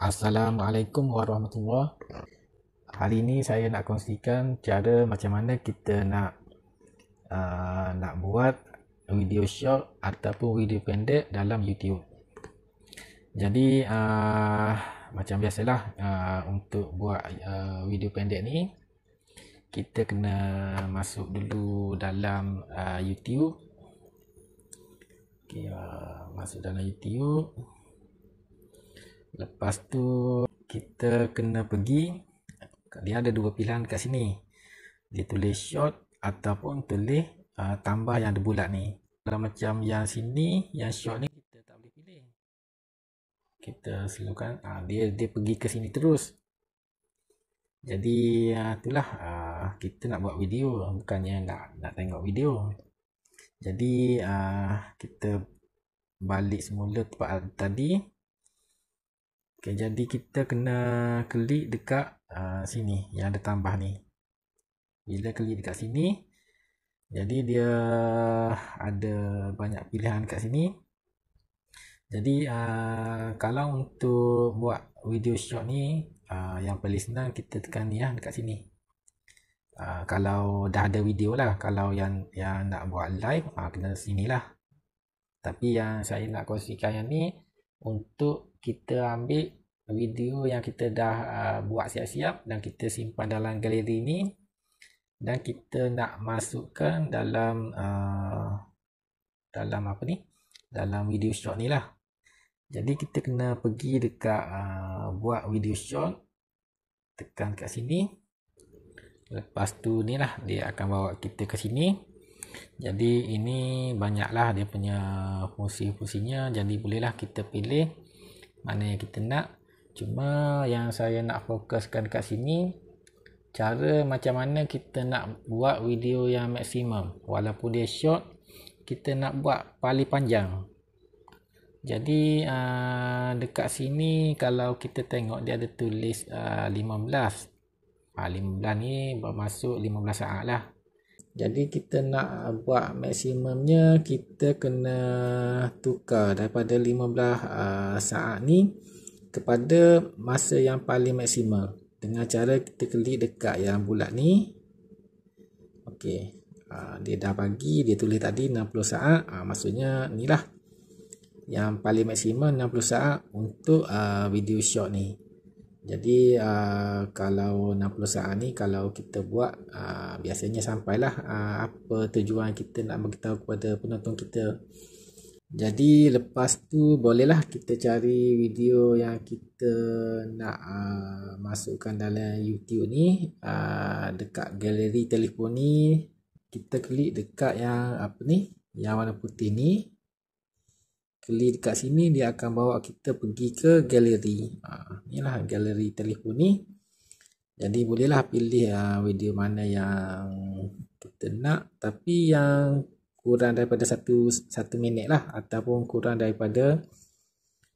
Assalamualaikum warahmatullahi Hari ini saya nak kongsikan cara macam mana kita nak uh, nak buat video short ataupun video pendek dalam YouTube. Jadi uh, macam biasalah uh, untuk buat uh, video pendek ni kita kena masuk dulu dalam uh, YouTube. Okay, uh, masuk dalam YouTube lepas tu kita kena pergi dia ada dua pilihan kat sini dia tulis short ataupun tulis uh, tambah yang ada bulat ni kalau macam yang sini yang short ni kita tak boleh pilih kita selukan uh, dia dia pergi ke sini terus jadi uh, itulah uh, kita nak buat video bukannya nak nak tengok video jadi uh, kita balik semula tempat tadi Okay, jadi kita kena klik dekat uh, sini yang ada tambah ni. Bila klik dekat sini, jadi dia ada banyak pilihan kat sini. Jadi uh, kalau untuk buat video shot ni, uh, yang paling senang kita tekan ni ya dekat sini. Uh, kalau dah ada video lah, kalau yang yang nak buat live, uh, kena sini lah. Tapi yang saya nak kongsikan yang ni, untuk kita ambil video yang kita dah uh, buat siap-siap dan kita simpan dalam galeri ni dan kita nak masukkan dalam uh, dalam apa ni dalam video shot ni lah jadi kita kena pergi dekat uh, buat video shot tekan kat sini lepas tu ni lah dia akan bawa kita ke sini jadi ini banyaklah dia punya fungsi-fungsinya jadi bolehlah kita pilih mana yang kita nak cuma yang saya nak fokuskan kat sini cara macam mana kita nak buat video yang maksimum walaupun dia short kita nak buat paling panjang jadi uh, dekat sini kalau kita tengok dia ada tulis uh, 15 uh, 15 ni bermaksud 15 saat lah jadi kita nak buat maksimumnya kita kena tukar daripada 15 uh, ah, saat ni kepada masa yang paling maksimal dengan cara kita klik dekat yang bulat ni. Okey. Uh, dia dah bagi dia tulis tadi 60 saat. Uh, maksudnya inilah yang paling maksimal 60 saat untuk uh, video short ni jadi uh, kalau 60 saat ni kalau kita buat uh, biasanya sampailah uh, apa tujuan kita nak bagi tahu kepada penonton kita jadi lepas tu bolehlah kita cari video yang kita nak uh, masukkan dalam YouTube ni uh, dekat galeri telefon ni kita klik dekat yang apa ni yang warna putih ni klik dekat sini dia akan bawa kita pergi ke galeri ha, inilah galeri telefon ni jadi bolehlah pilih ha, video mana yang kita nak tapi yang kurang daripada satu satu minit lah ataupun kurang daripada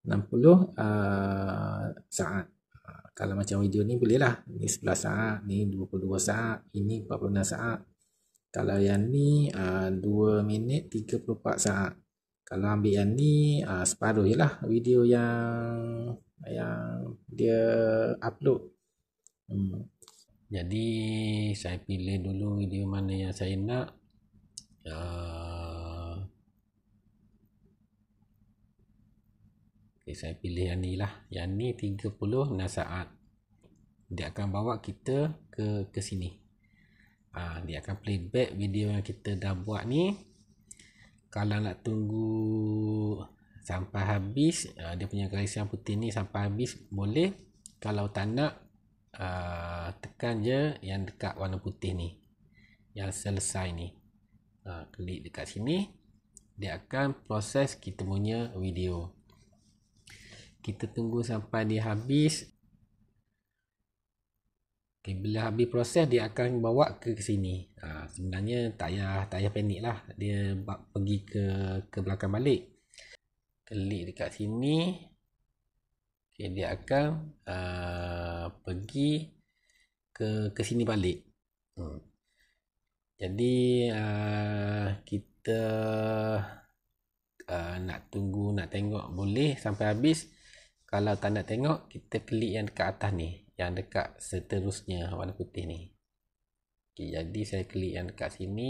60 uh, ha, saat ha, kalau macam video ni boleh lah ni 11 saat, ni 22 saat ini 46 saat kalau yang ni ha, uh, 2 minit 34 saat kalau ambil yang ni uh, separuh je lah video yang yang dia upload hmm. jadi saya pilih dulu video mana yang saya nak uh, ah. okay, saya pilih yang ni lah yang ni 36 nasaat. dia akan bawa kita ke ke sini uh, dia akan playback video yang kita dah buat ni kalau nak tunggu sampai habis uh, dia punya garis yang putih ni sampai habis boleh kalau tak nak uh, tekan je yang dekat warna putih ni yang selesai ni uh, klik dekat sini dia akan proses kita punya video kita tunggu sampai dia habis Okay, bila habis proses dia akan bawa ke, sini. Ha, sebenarnya tak payah, tak payah panik lah. Dia pergi ke ke belakang balik. Klik dekat sini. Okay, dia akan uh, pergi ke ke sini balik. Hmm. Jadi uh, kita uh, nak tunggu, nak tengok boleh sampai habis. Kalau tak nak tengok, kita klik yang dekat atas ni yang dekat seterusnya warna putih ni ok jadi saya klik yang dekat sini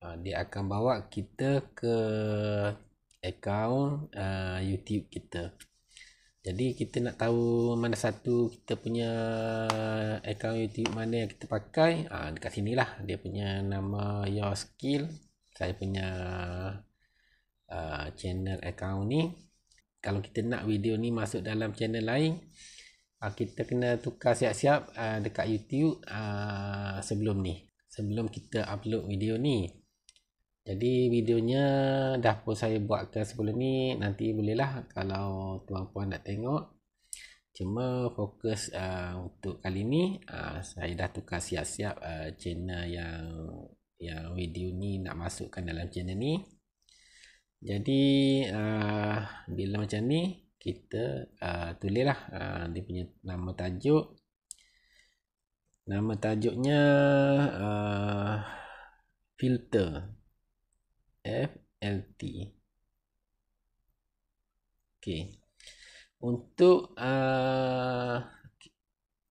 ah, dia akan bawa kita ke account uh, youtube kita jadi kita nak tahu mana satu kita punya account youtube mana yang kita pakai uh, dekat sini lah dia punya nama your skill saya punya uh, channel account ni kalau kita nak video ni masuk dalam channel lain uh, kita kena tukar siap-siap uh, dekat YouTube uh, sebelum ni sebelum kita upload video ni jadi videonya dah pun saya buatkan sebelum ni nanti bolehlah kalau tuan tuan nak tengok cuma fokus uh, untuk kali ni uh, saya dah tukar siap-siap uh, channel yang yang video ni nak masukkan dalam channel ni jadi uh, bila macam ni kita uh, ah, tulislah uh, ah, dia punya nama tajuk nama tajuknya uh, filter T. Okay. Untuk uh,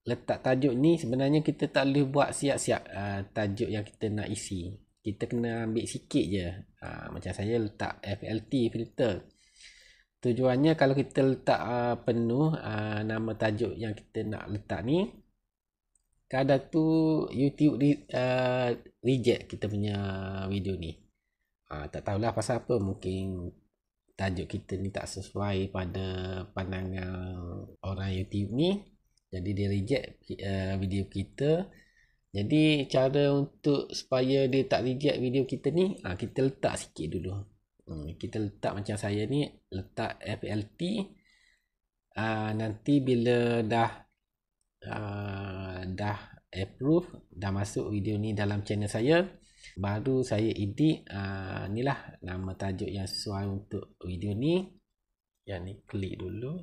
letak tajuk ni sebenarnya kita tak boleh buat siap-siap uh, tajuk yang kita nak isi kita kena ambil sikit je ha, macam saya letak FLT filter tujuannya kalau kita letak uh, penuh uh, nama tajuk yang kita nak letak ni kadang tu YouTube re, uh, reject kita punya video ni ha, tak tahulah pasal apa mungkin tajuk kita ni tak sesuai pada pandangan orang YouTube ni jadi dia reject uh, video kita jadi cara untuk supaya dia tak reject video kita ni ha, Kita letak sikit dulu ha, Kita letak macam saya ni Letak FLT ha, ah, Nanti bila dah ha, Dah approve Dah masuk video ni dalam channel saya Baru saya edit ha, Inilah nama tajuk yang sesuai untuk video ni Yang ni klik dulu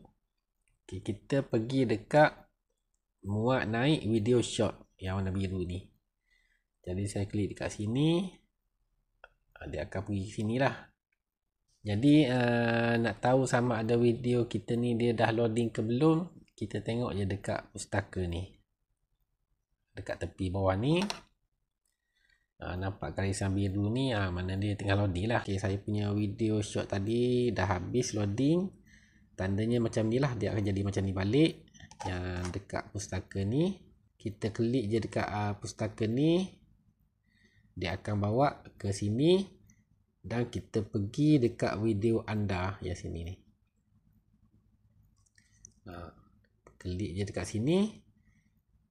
okay, Kita pergi dekat muat naik video shot yang warna biru ni jadi saya klik dekat sini ah, dia akan pergi sini lah jadi uh, nak tahu sama ada video kita ni dia dah loading ke belum kita tengok je dekat pustaka ni dekat tepi bawah ni uh, nampak garisan biru ni uh, mana dia tengah loading lah okay, saya punya video shot tadi dah habis loading tandanya macam ni lah dia akan jadi macam ni balik yang dekat pustaka ni kita klik je dekat uh, pustaka ni dia akan bawa ke sini dan kita pergi dekat video anda yang sini ni uh, ah, klik je dekat sini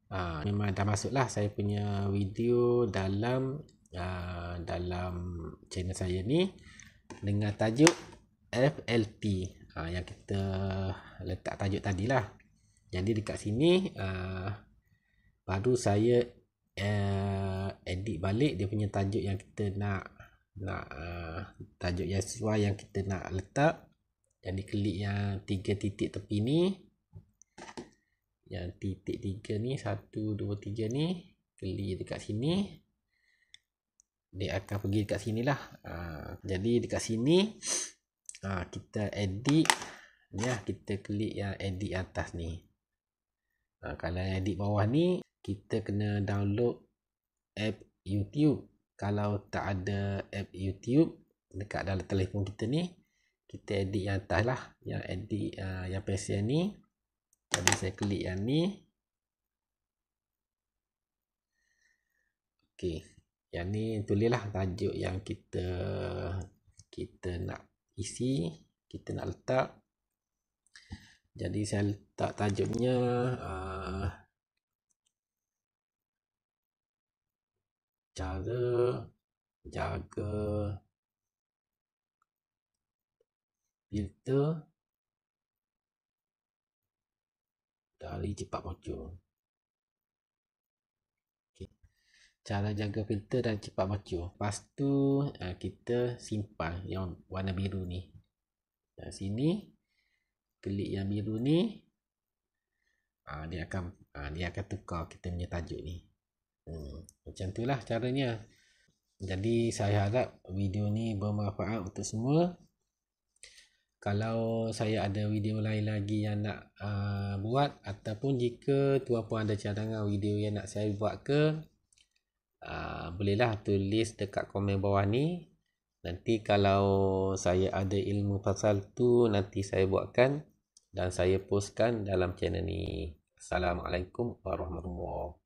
uh, memang dah masuk lah saya punya video dalam uh, dalam channel saya ni dengan tajuk FLP uh, yang kita letak tajuk tadi lah jadi dekat sini uh, baru saya uh, edit balik dia punya tajuk yang kita nak nak uh, tajuk yang sesuai yang kita nak letak. Jadi klik yang tiga titik tepi ni. Yang titik tiga ni, satu, dua, tiga ni. Klik dekat sini. Dia akan pergi dekat sini lah. Uh, jadi dekat sini uh, kita edit. Ya, kita klik yang edit atas ni ha, kalau yang di bawah ni kita kena download app YouTube kalau tak ada app YouTube dekat dalam telefon kita ni kita edit yang atas lah yang edit uh, yang pesan ni jadi saya klik yang ni Okey, yang ni tulis lah tajuk yang kita kita nak isi kita nak letak jadi saya letak tajuknya uh, cara jaga filter dari cepat bocor cara jaga filter dan cepat bocor. Lepas tu uh, kita simpan yang warna biru ni. Dan sini klik yang biru ni uh, dia akan uh, dia akan tukar kita punya tajuk ni hmm. macam tu lah caranya jadi saya harap video ni bermanfaat untuk semua kalau saya ada video lain lagi yang nak uh, buat ataupun jika tuan-puan ada cadangan video yang nak saya buat ke uh, bolehlah tulis dekat komen bawah ni nanti kalau saya ada ilmu pasal tu nanti saya buatkan dan saya postkan dalam channel ni. Assalamualaikum warahmatullahi wabarakatuh.